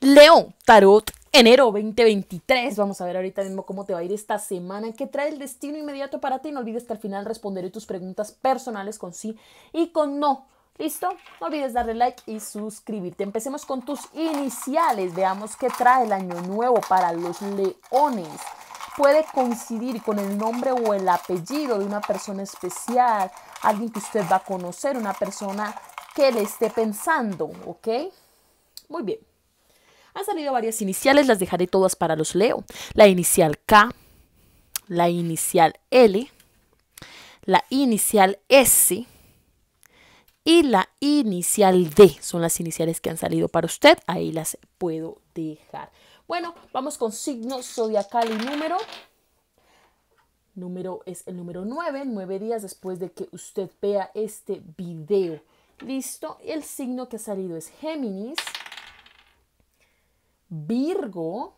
León, tarot, enero 2023. Vamos a ver ahorita mismo cómo te va a ir esta semana, qué trae el destino inmediato para ti. No olvides que al final responderé tus preguntas personales con sí y con no. ¿Listo? No olvides darle like y suscribirte. Empecemos con tus iniciales. Veamos qué trae el año nuevo para los leones. Puede coincidir con el nombre o el apellido de una persona especial, alguien que usted va a conocer, una persona que le esté pensando, ¿ok? Muy bien. Han salido varias iniciales, las dejaré todas para los leo. La inicial K, la inicial L, la inicial S y la inicial D. Son las iniciales que han salido para usted. Ahí las puedo dejar. Bueno, vamos con signo zodiacal y número. Número es el número 9, Nueve días después de que usted vea este video. Listo, el signo que ha salido es Géminis. Virgo,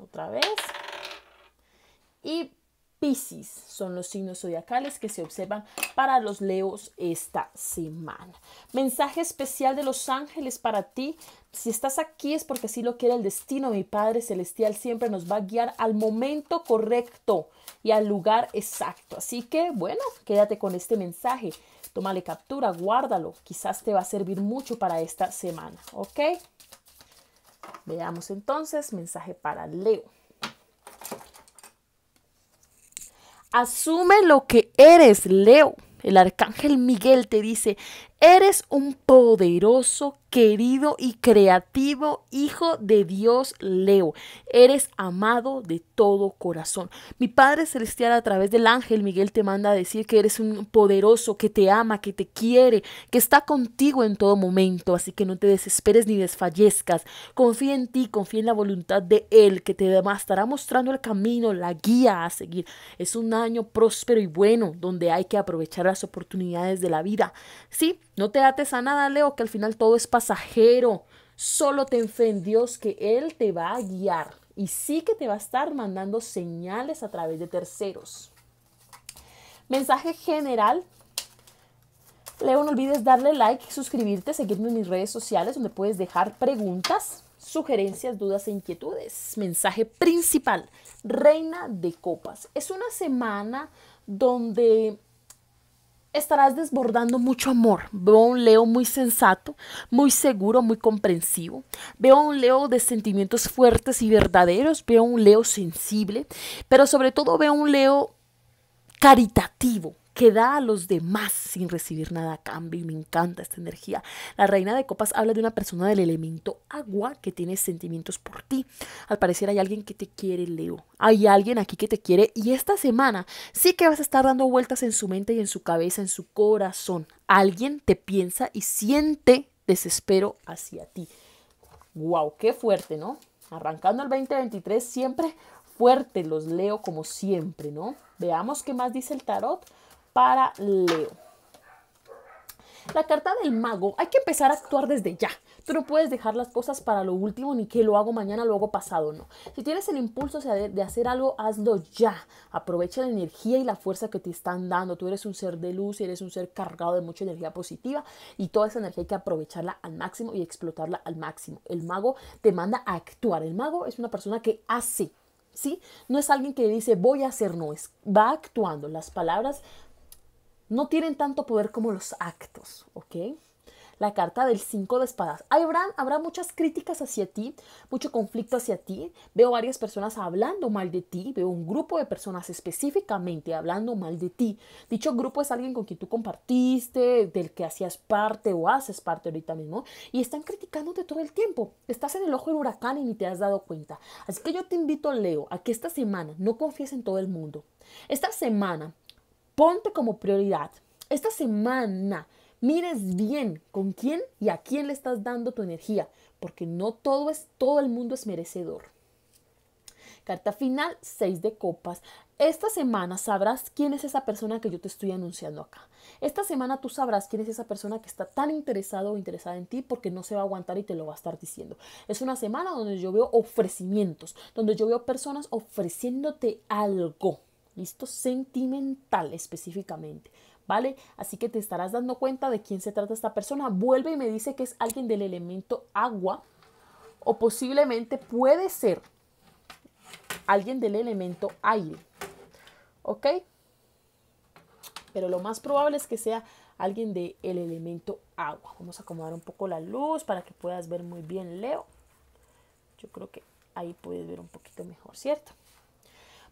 otra vez, y Pisces, son los signos zodiacales que se observan para los leos esta semana. Mensaje especial de los ángeles para ti. Si estás aquí es porque así lo quiere el destino. Mi Padre Celestial siempre nos va a guiar al momento correcto y al lugar exacto. Así que bueno, quédate con este mensaje. Tómale captura, guárdalo. Quizás te va a servir mucho para esta semana, ¿ok? Veamos entonces mensaje para Leo. Asume lo que eres, Leo. El arcángel Miguel te dice, Eres un poderoso, querido y creativo hijo de Dios, Leo. Eres amado de todo corazón. Mi Padre Celestial a través del ángel Miguel te manda a decir que eres un poderoso, que te ama, que te quiere, que está contigo en todo momento. Así que no te desesperes ni desfallezcas. Confía en ti, confía en la voluntad de Él, que te estará mostrando el camino, la guía a seguir. Es un año próspero y bueno, donde hay que aprovechar las oportunidades de la vida. ¿Sí? No te ates a nada, Leo, que al final todo es pasajero. Solo te fe en Dios que Él te va a guiar y sí que te va a estar mandando señales a través de terceros. Mensaje general. Leo, no olvides darle like, suscribirte, seguirme en mis redes sociales donde puedes dejar preguntas, sugerencias, dudas e inquietudes. Mensaje principal, Reina de Copas. Es una semana donde estarás desbordando mucho amor. Veo un Leo muy sensato, muy seguro, muy comprensivo. Veo un Leo de sentimientos fuertes y verdaderos. Veo un Leo sensible, pero sobre todo veo un Leo caritativo que da a los demás sin recibir nada a cambio. Y me encanta esta energía. La reina de copas habla de una persona del elemento agua que tiene sentimientos por ti. Al parecer hay alguien que te quiere, Leo. Hay alguien aquí que te quiere. Y esta semana sí que vas a estar dando vueltas en su mente y en su cabeza, en su corazón. Alguien te piensa y siente desespero hacia ti. ¡Wow! ¡Qué fuerte, ¿no? Arrancando el 2023 siempre fuerte los leo como siempre, ¿no? Veamos qué más dice el tarot para Leo. La carta del mago, hay que empezar a actuar desde ya. Tú no puedes dejar las cosas para lo último, ni que lo hago mañana, lo hago pasado, no. Si tienes el impulso de hacer algo, hazlo ya. Aprovecha la energía y la fuerza que te están dando. Tú eres un ser de luz, eres un ser cargado de mucha energía positiva y toda esa energía hay que aprovecharla al máximo y explotarla al máximo. El mago te manda a actuar. El mago es una persona que hace, ¿sí? No es alguien que dice voy a hacer, no, es, va actuando. Las palabras no tienen tanto poder como los actos, ¿ok? La carta del 5 de espadas. Habrá, habrá muchas críticas hacia ti, mucho conflicto hacia ti. Veo varias personas hablando mal de ti, veo un grupo de personas específicamente hablando mal de ti. Dicho grupo es alguien con quien tú compartiste, del que hacías parte o haces parte ahorita mismo, y están criticándote todo el tiempo. Estás en el ojo del huracán y ni te has dado cuenta. Así que yo te invito, Leo, a que esta semana no confíes en todo el mundo. Esta semana Ponte como prioridad. Esta semana mires bien con quién y a quién le estás dando tu energía, porque no todo es todo el mundo es merecedor. Carta final, 6 de copas. Esta semana sabrás quién es esa persona que yo te estoy anunciando acá. Esta semana tú sabrás quién es esa persona que está tan interesado o interesada en ti porque no se va a aguantar y te lo va a estar diciendo. Es una semana donde yo veo ofrecimientos, donde yo veo personas ofreciéndote algo. ¿listo? Sentimental específicamente, ¿vale? Así que te estarás dando cuenta de quién se trata esta persona. Vuelve y me dice que es alguien del elemento agua o posiblemente puede ser alguien del elemento aire, ¿ok? Pero lo más probable es que sea alguien del elemento agua. Vamos a acomodar un poco la luz para que puedas ver muy bien, Leo. Yo creo que ahí puedes ver un poquito mejor, ¿cierto?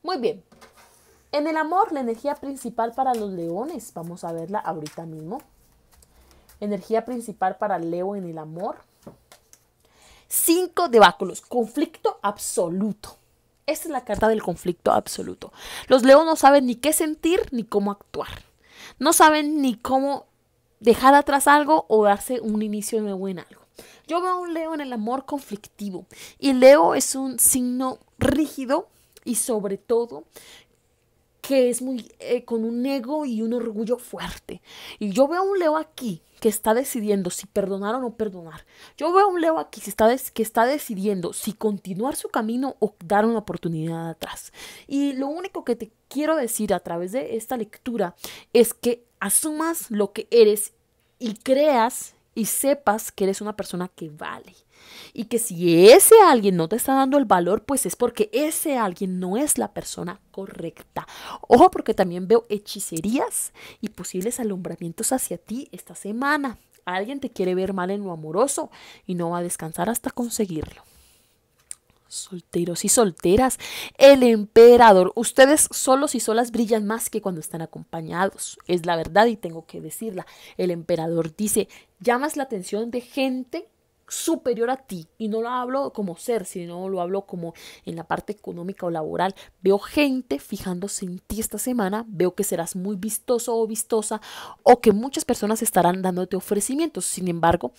Muy bien, en el amor, la energía principal para los leones, vamos a verla ahorita mismo. Energía principal para Leo en el amor. Cinco de báculos, conflicto absoluto. Esta es la carta del conflicto absoluto. Los leones no saben ni qué sentir ni cómo actuar. No saben ni cómo dejar atrás algo o darse un inicio nuevo en algo. Yo veo a un Leo en el amor conflictivo y Leo es un signo rígido y sobre todo que es muy eh, con un ego y un orgullo fuerte. Y yo veo a un Leo aquí que está decidiendo si perdonar o no perdonar. Yo veo a un Leo aquí está, que está decidiendo si continuar su camino o dar una oportunidad atrás. Y lo único que te quiero decir a través de esta lectura es que asumas lo que eres y creas y sepas que eres una persona que vale. Y que si ese alguien no te está dando el valor, pues es porque ese alguien no es la persona correcta. Ojo, porque también veo hechicerías y posibles alumbramientos hacia ti esta semana. Alguien te quiere ver mal en lo amoroso y no va a descansar hasta conseguirlo solteros y solteras, el emperador. Ustedes solos y solas brillan más que cuando están acompañados. Es la verdad y tengo que decirla. El emperador dice, llamas la atención de gente superior a ti. Y no lo hablo como ser, sino lo hablo como en la parte económica o laboral. Veo gente fijándose en ti esta semana, veo que serás muy vistoso o vistosa o que muchas personas estarán dándote ofrecimientos. Sin embargo,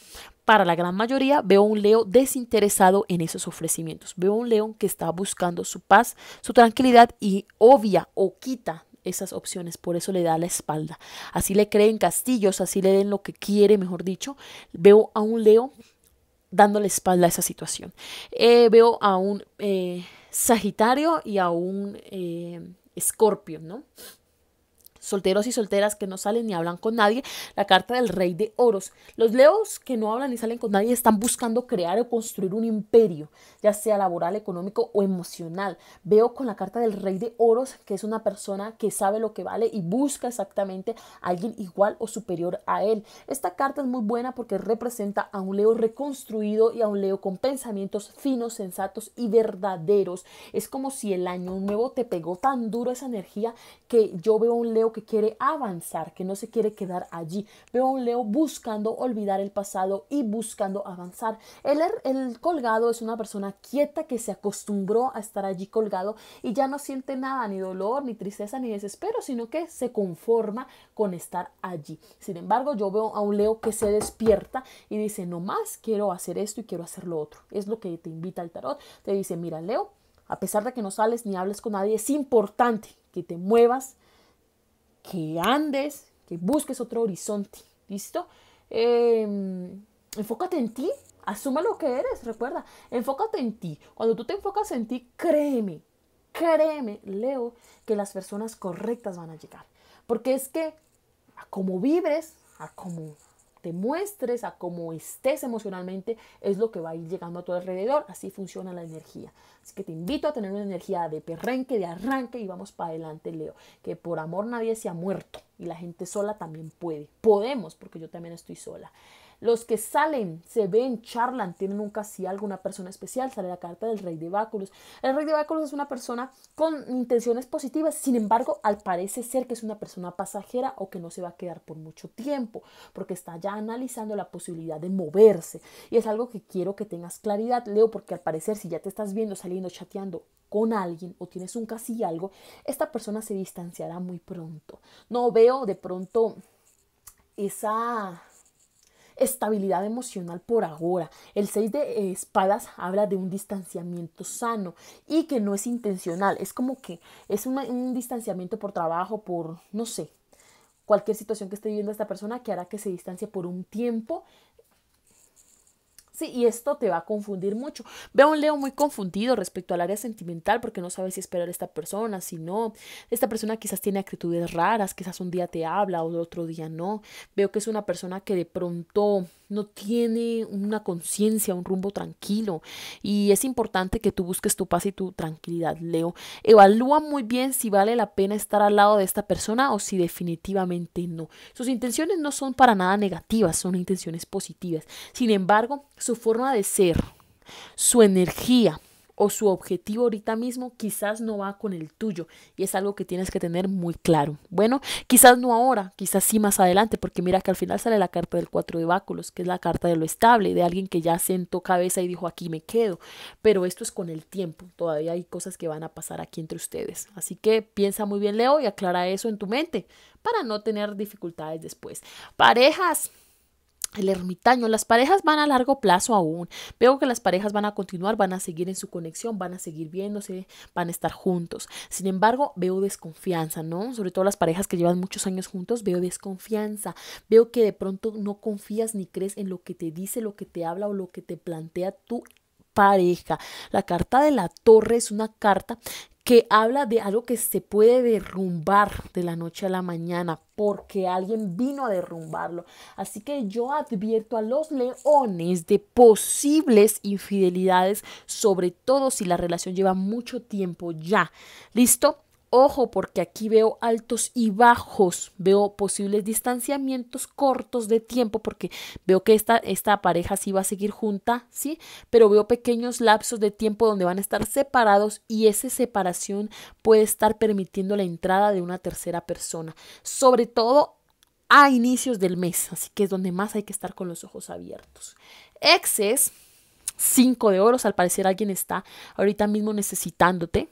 para la gran mayoría veo un Leo desinteresado en esos ofrecimientos. Veo un León que está buscando su paz, su tranquilidad y obvia o quita esas opciones, por eso le da la espalda. Así le creen castillos, así le den lo que quiere, mejor dicho. Veo a un Leo dándole espalda a esa situación. Eh, veo a un eh, Sagitario y a un eh, Escorpio, ¿no? solteros y solteras que no salen ni hablan con nadie, la carta del rey de oros. Los leos que no hablan ni salen con nadie están buscando crear o construir un imperio, ya sea laboral, económico o emocional. Veo con la carta del rey de oros que es una persona que sabe lo que vale y busca exactamente a alguien igual o superior a él. Esta carta es muy buena porque representa a un leo reconstruido y a un leo con pensamientos finos, sensatos y verdaderos. Es como si el año nuevo te pegó tan duro esa energía que yo veo un leo que quiere avanzar, que no se quiere quedar allí. Veo a un Leo buscando olvidar el pasado y buscando avanzar. Er, el, colgado es una persona quieta que se acostumbró a estar allí colgado y ya no siente nada, ni dolor, ni tristeza, ni desespero, sino que se conforma con estar allí. Sin embargo, yo veo a un Leo que se despierta y dice, no más, quiero hacer esto y quiero hacer lo otro. Es lo que te invita el tarot. Te dice, mira, Leo, a pesar de que no sales ni hables con nadie, es importante que te muevas, que andes, que busques otro horizonte, ¿listo? Em, enfócate en ti, asuma lo que eres, recuerda, enfócate en ti. Cuando tú te enfocas en ti, créeme, créeme, Leo, que las personas correctas van a llegar. Porque es que a cómo vibres, a cómo demuestres muestres, a cómo estés emocionalmente, es lo que va a ir llegando a tu alrededor. Así funciona la energía. Así que te invito a tener una energía de perrenque, de arranque y vamos para adelante, Leo. Que por amor nadie se ha muerto y la gente sola también puede. Podemos, porque yo también estoy sola. Los que salen, se ven, charlan, tienen un casi algo, una persona especial. Sale la carta del rey de báculos. El rey de báculos es una persona con intenciones positivas, sin embargo, al parecer ser que es una persona pasajera o que no se va a quedar por mucho tiempo, porque está ya analizando la posibilidad de moverse. Y es algo que quiero que tengas claridad, Leo, porque al parecer, si ya te estás viendo, saliendo, chateando con alguien o tienes un casi algo, esta persona se distanciará muy pronto. No veo de pronto esa Estabilidad emocional por ahora. El 6 de espadas habla de un distanciamiento sano y que no es intencional. Es como que es un, un distanciamiento por trabajo, por, no sé, cualquier situación que esté viviendo esta persona que hará que se distancie por un tiempo Sí, y esto te va a confundir mucho. Veo un Leo muy confundido respecto al área sentimental porque no sabe si esperar a esta persona, si no. Esta persona quizás tiene actitudes raras, quizás un día te habla o otro día no. Veo que es una persona que de pronto no tiene una conciencia, un rumbo tranquilo. Y es importante que tú busques tu paz y tu tranquilidad, Leo. Evalúa muy bien si vale la pena estar al lado de esta persona o si definitivamente no. Sus intenciones no son para nada negativas, son intenciones positivas. Sin embargo, su forma de ser, su energía, o su objetivo ahorita mismo quizás no va con el tuyo y es algo que tienes que tener muy claro. Bueno, quizás no ahora, quizás sí más adelante, porque mira que al final sale la carta del cuatro de báculos, que es la carta de lo estable, de alguien que ya sentó cabeza y dijo aquí me quedo, pero esto es con el tiempo, todavía hay cosas que van a pasar aquí entre ustedes. Así que piensa muy bien Leo y aclara eso en tu mente para no tener dificultades después. Parejas, el ermitaño, las parejas van a largo plazo aún. Veo que las parejas van a continuar, van a seguir en su conexión, van a seguir viéndose, van a estar juntos. Sin embargo, veo desconfianza, ¿no? Sobre todo las parejas que llevan muchos años juntos, veo desconfianza. Veo que de pronto no confías ni crees en lo que te dice, lo que te habla o lo que te plantea tu pareja. La carta de la torre es una carta que habla de algo que se puede derrumbar de la noche a la mañana porque alguien vino a derrumbarlo. Así que yo advierto a los leones de posibles infidelidades, sobre todo si la relación lleva mucho tiempo ya. ¿Listo? Ojo, porque aquí veo altos y bajos, veo posibles distanciamientos cortos de tiempo, porque veo que esta, esta pareja sí va a seguir junta, ¿sí? Pero veo pequeños lapsos de tiempo donde van a estar separados y esa separación puede estar permitiendo la entrada de una tercera persona, sobre todo a inicios del mes, así que es donde más hay que estar con los ojos abiertos. Exes, 5 de oros, al parecer alguien está ahorita mismo necesitándote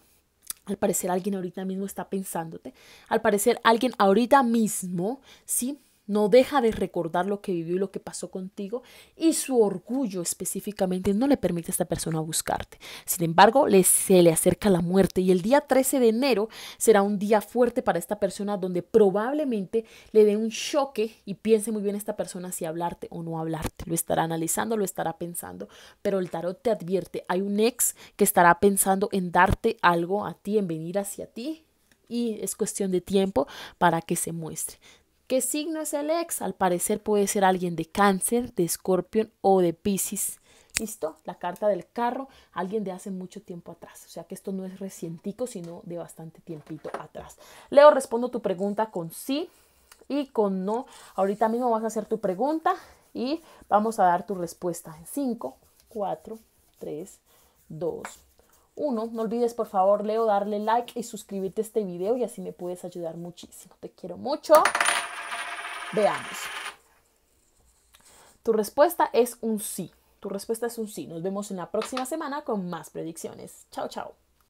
al parecer alguien ahorita mismo está pensándote. Al parecer alguien ahorita mismo, ¿sí? no deja de recordar lo que vivió y lo que pasó contigo y su orgullo específicamente no le permite a esta persona buscarte. Sin embargo, le, se le acerca la muerte y el día 13 de enero será un día fuerte para esta persona donde probablemente le dé un choque y piense muy bien esta persona si hablarte o no hablarte. Lo estará analizando, lo estará pensando, pero el tarot te advierte, hay un ex que estará pensando en darte algo a ti, en venir hacia ti y es cuestión de tiempo para que se muestre. ¿Qué signo es el ex? Al parecer puede ser alguien de cáncer, de escorpión o de piscis. ¿Listo? La carta del carro, alguien de hace mucho tiempo atrás. O sea que esto no es recientico, sino de bastante tiempito atrás. Leo, respondo tu pregunta con sí y con no. Ahorita mismo vas a hacer tu pregunta y vamos a dar tu respuesta en 5, 4, 3, 2, 1. No olvides, por favor, Leo, darle like y suscribirte a este video y así me puedes ayudar muchísimo. Te quiero mucho. Veamos. Tu respuesta es un sí. Tu respuesta es un sí. Nos vemos en la próxima semana con más predicciones. Chao, chao.